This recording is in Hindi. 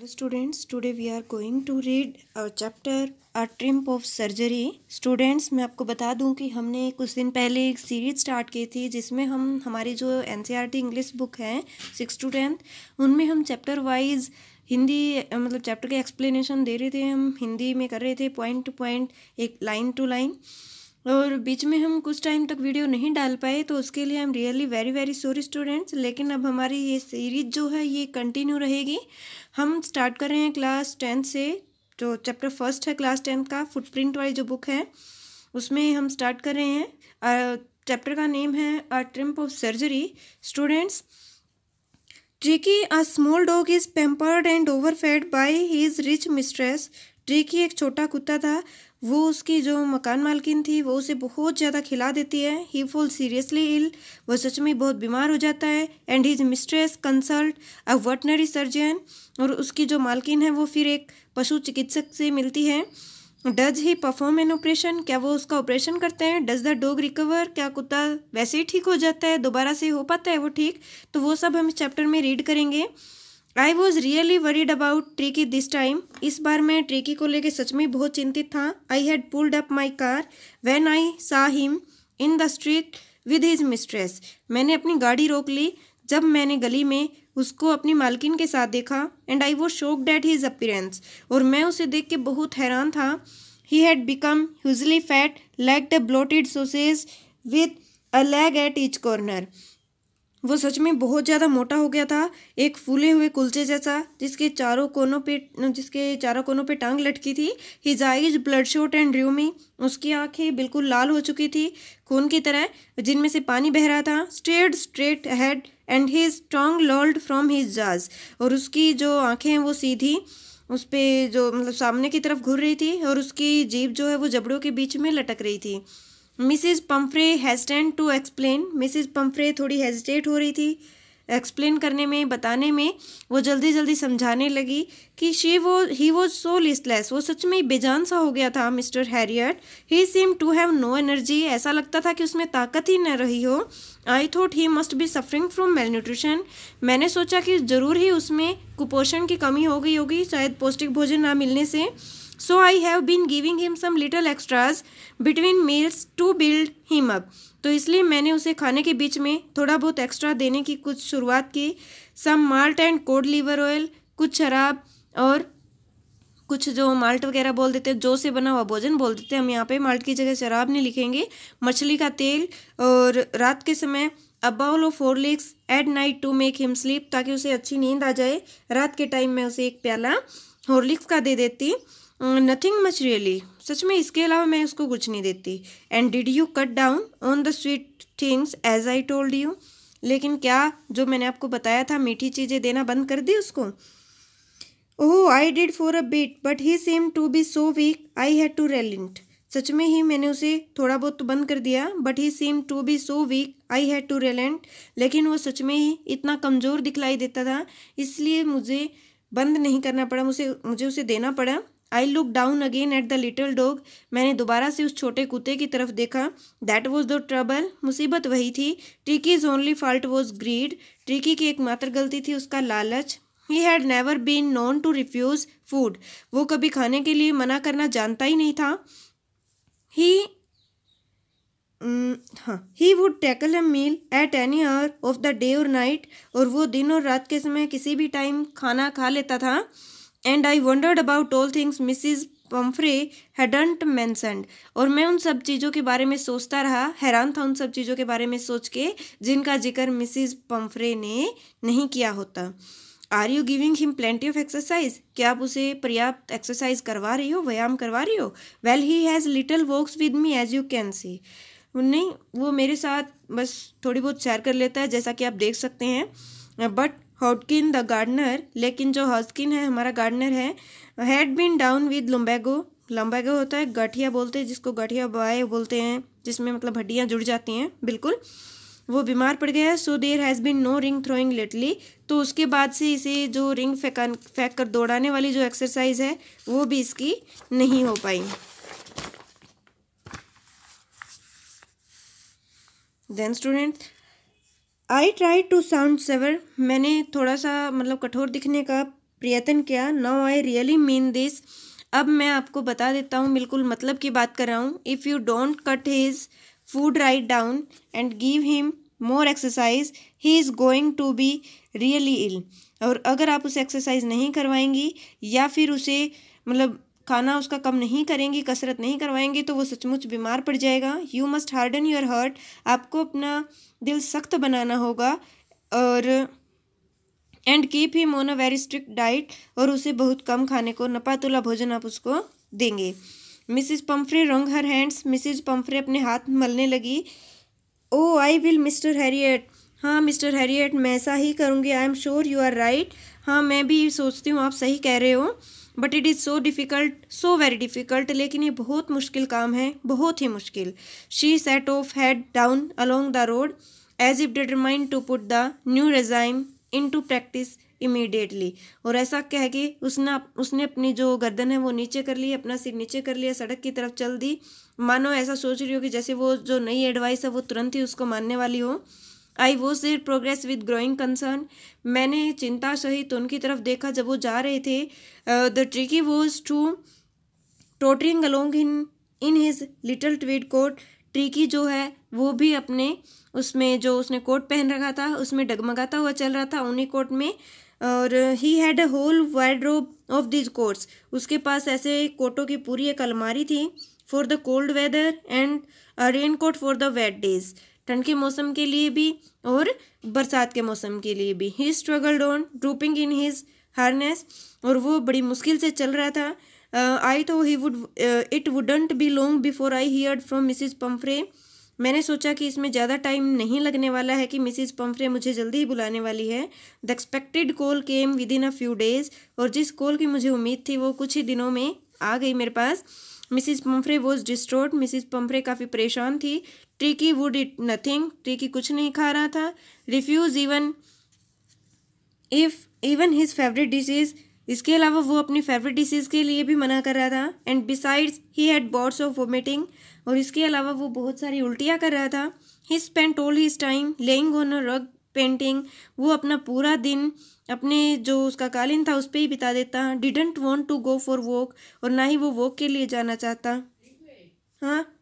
Hello students, today we are going to read our chapter A Trimp of Surgery. Students, मैं आपको बता दूं कि हमने कुछ दिन पहले एक सीरीज स्टार्ट की थी जिसमें हम हमारी जो एन इंग्लिश बुक है सिक्स टू टेंथ उनमें हम चैप्टर वाइज हिंदी मतलब चैप्टर के एक्सप्लेनेशन दे रहे थे हम हिंदी में कर रहे थे पॉइंट टू पॉइंट एक लाइन टू लाइन और बीच में हम कुछ टाइम तक वीडियो नहीं डाल पाए तो उसके लिए I am really very very sorry students लेकिन अब हमारी ये सीरीज जो है ये कंटिन्यू रहेगी हम स्टार्ट कर रहे हैं क्लास टेंथ से जो चैप्टर फर्स्ट है क्लास टेंथ का फुटप्रिंट वाली जो बुक है उसमें हम स्टार्ट कर रहे हैं चैप्टर का नेम है a triumph of surgery students Tricki a small dog is pampered and overfed by his rich mistress ही एक छोटा कुत्ता था वो उसकी जो मकान मालकिन थी वो उसे बहुत ज़्यादा खिला देती है ही फॉल सीरियसली इल वो सच में बहुत बीमार हो जाता है and his mistress consult a veterinary surgeon और उसकी जो मालकिन है वो फिर एक पशु चिकित्सक से मिलती है does he perform an operation क्या वो उसका ऑपरेशन करते हैं डज द डॉग रिकवर क्या कुत्ता वैसे ही ठीक हो जाता है दोबारा से हो पाता है वो ठीक तो वो सब हम इस चैप्टर में रीड करेंगे I was really worried about Tricki this time इस बार मैं ट्रिकी को लेकर सच में बहुत चिंतित था I had pulled up my car when I saw him in the street with his mistress मैंने अपनी गाड़ी रोक ली जब मैंने गली में उसको अपनी मालकिन के साथ देखा एंड आई वो शोक डैट हिज अपीरेंस और मैं उसे देख के बहुत हैरान था he had become hugely fat like the bloated sausage with a leg at each corner वो सच में बहुत ज़्यादा मोटा हो गया था एक फूले हुए कुलचे जैसा जिसके चारों कोनों पे जिसके चारों कोनों पे टांग लटकी थी his eyes bloodshot and rheumy उसकी आंखें बिल्कुल लाल हो चुकी थी खून की तरह जिनमें से पानी बह रहा था straight straight head and his tongue lolled from his jaws और उसकी जो आँखें हैं वो सीधी उस पर जो मतलब सामने की तरफ घूर रही थी और उसकी जीप जो है वो जबड़ों के बीच में लटक रही थी Mrs Pumphrey hesitant to explain Mrs Pumphrey थोड़ी हेजिटेट हो रही थी एक्सप्लेन करने में बताने में वो जल्दी जल्दी समझाने लगी कि शी वो ही वॉज सो लिस्टलेस वो सच में बेजान सा हो गया था Mr Herriot he seem to have no energy ऐसा लगता था कि उसमें ताकत ही न रही हो I thought he must be suffering from malnutrition मैंने सोचा कि ज़रूर ही उसमें कुपोषण की कमी हो गई होगी शायद पौष्टिक भोजन ना मिलने से so I have been giving him some little extras between meals to build him up तो इसलिए मैंने उसे खाने के बीच में थोड़ा बहुत एक्स्ट्रा देने की कुछ शुरुआत की some malt and cod liver oil कुछ शराब और कुछ जो माल्ट वगैरह बोल देते हैं जो से बना हुआ भोजन बोल देते हैं हम यहाँ पे माल्ट की जगह शराब नहीं लिखेंगे मछली का तेल और रात के समय a bowl of Horlicks at night to make him sleep ताकि उसे अच्छी नींद आ जाए रात के टाइम में उसे एक प्याला हॉर्लिक्स का दे देती नथिंग मच रियली सच में इसके अलावा मैं उसको कुछ नहीं देती and did you cut down on the sweet things as I told you लेकिन क्या जो मैंने आपको बताया था मीठी चीज़ें देना बंद कर दी उसको oh I did for a bit but he seemed to be so weak I had to relent सच में ही मैंने उसे थोड़ा बहुत तो बंद कर दिया but he seemed to be so weak I had to relent लेकिन वो सच में ही इतना कमज़ोर दिखलाई देता था इसलिए मुझे बंद नहीं करना पड़ा मुझे मुझे उसे देना पड़ा I look down again at the little dog मैंने दोबारा से उस छोटे कुत्ते की तरफ देखा दैट वॉज द ट्रबल मुसीबत वही थी his only fault was greed Tricki की एकमात्र गलती थी उसका लालच he had never been known to refuse food वो कभी खाने के लिए मना करना जानता ही नहीं था ही mm, हाँ he would tackle a meal at any hour of the day or night और वो दिन और रात के समय किसी भी टाइम खाना खा लेता था and I wondered about all things Mrs Pumphrey hadn't mentioned और मैं उन सब चीज़ों के बारे में सोचता रहा हैरान था उन सब चीज़ों के बारे में सोच के जिनका जिक्र मिसिज पम्फ्रे ने नहीं किया होता are you giving him plenty of exercise क्या आप उसे पर्याप्त एक्सरसाइज करवा रही हो व्यायाम करवा रही हो well he has little walks with me as you can see नहीं वो मेरे साथ बस थोड़ी बहुत शेयर कर लेता है जैसा कि आप देख सकते हैं बट हॉटकिन द गार्डनर लेकिन जो हॉस्किन है हमारा गार्डनर है had been down with lumbago lumbago होता है गठिया बोलते हैं जिसको गठिया बाय बोलते हैं जिसमें मतलब हड्डियाँ जुड़ जाती हैं बिल्कुल वो बीमार पड़ गया है so there has been no ring throwing lately तो उसके बाद से इसे जो रिंग फेंका फेंक कर दौड़ाने वाली जो एक्सरसाइज है वो भी इसकी नहीं हो पाई then student I try to sound severe मैंने थोड़ा सा मतलब कठोर दिखने का प्रयत्न किया now I really mean this अब मैं आपको बता देता हूँ बिल्कुल मतलब की बात कर रहा हूँ if you don't cut his food right down and give him more exercise he is going to be really ill और अगर आप उसे एक्सरसाइज नहीं करवाएंगी या फिर उसे मतलब खाना उसका कम नहीं करेंगी कसरत नहीं करवाएंगे तो वो सचमुच बीमार पड़ जाएगा you must harden your heart आपको अपना दिल सख्त बनाना होगा और एंड कीप ही मोन अ वेरी स्ट्रिक्ट डाइट और उसे बहुत कम खाने को नपातुला भोजन आप उसको देंगे मिसिज पम्फ्रे रंग हर हैंड्स मिसिज पम्फ्रे अपने हाथ मलने लगी oh I will Mr Herriot हाँ मिस्टर हैरियट मैं ऐसा ही करूँगी I am sure you are right हाँ मैं भी सोचती हूँ आप सही कह रहे हो but it is so difficult so very difficult लेकिन ये बहुत मुश्किल काम है बहुत ही मुश्किल she set off head down along the road as if determined to put the new regime into practice immediately और ऐसा कह के उसने उसने अपनी जो गर्दन है वो नीचे कर ली अपना सिर नीचे कर लिया सड़क की तरफ चल दी मानो ऐसा सोच रही हो कि जैसे वो जो नई एडवाइस है वो तुरंत ही उसको मानने वाली हो I watched their progress with growing concern मैंने चिंता सहित उनकी तरफ देखा जब वो जा रहे थे the Tricki was to tottering along in in his little tweed coat Tricki जो है वो भी अपने उसमें जो उसने कोट पहन रखा था उसमें डगमगाता हुआ चल रहा था उन्हीं कोट में और he had a whole robe of these coats उसके पास ऐसे कोटों की पूरी एक अलमारी थी for the cold weather and raincoat for the wet days ठंड के मौसम के लिए भी और बरसात के मौसम के लिए भी he struggled on drooping in his harness और वो बड़ी मुश्किल से चल रहा था I thought he would it wouldn't be long before I heard from Mrs Pumphrey मैंने सोचा कि इसमें ज़्यादा टाइम नहीं लगने वाला है कि मिसिज पम्फ्रे मुझे जल्दी ही बुलाने वाली है the expected call came within a few days और जिस कॉल की मुझे उम्मीद थी वो कुछ ही दिनों में आ गई मेरे पास Mrs Pumphrey was distraught Mrs Pumphrey काफ़ी परेशान थी Tricki would eat nothing Tricki कुछ नहीं खा रहा था refused even if even his favourite dishes इसके अलावा वो अपनी फेवरेट डिशेज के लिए भी मना कर रहा था and besides he had bouts of vomiting और इसके अलावा वो बहुत सारी उल्टियाँ कर रहा था he spent all his time lying on a rug panting वो अपना पूरा दिन अपने जो उसका कालीन था उस पर ही बिता देता didn't want to go for walk और ना ही वो वॉक के लिए जाना चाहता हाँ